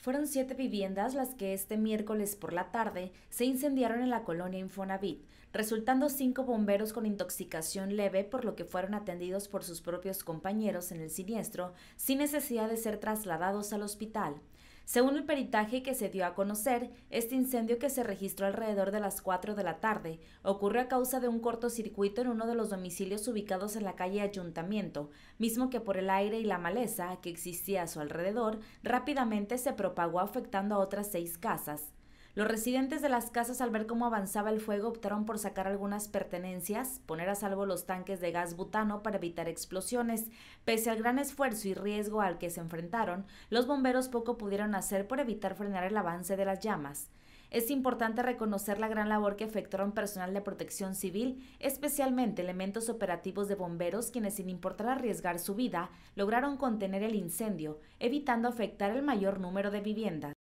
Fueron siete viviendas las que este miércoles por la tarde se incendiaron en la colonia Infonavit, resultando cinco bomberos con intoxicación leve por lo que fueron atendidos por sus propios compañeros en el siniestro sin necesidad de ser trasladados al hospital. Según el peritaje que se dio a conocer, este incendio que se registró alrededor de las 4 de la tarde ocurrió a causa de un cortocircuito en uno de los domicilios ubicados en la calle Ayuntamiento, mismo que por el aire y la maleza que existía a su alrededor rápidamente se propagó afectando a otras seis casas. Los residentes de las casas al ver cómo avanzaba el fuego optaron por sacar algunas pertenencias, poner a salvo los tanques de gas butano para evitar explosiones. Pese al gran esfuerzo y riesgo al que se enfrentaron, los bomberos poco pudieron hacer por evitar frenar el avance de las llamas. Es importante reconocer la gran labor que efectuaron personal de protección civil, especialmente elementos operativos de bomberos quienes sin importar arriesgar su vida, lograron contener el incendio, evitando afectar el mayor número de viviendas.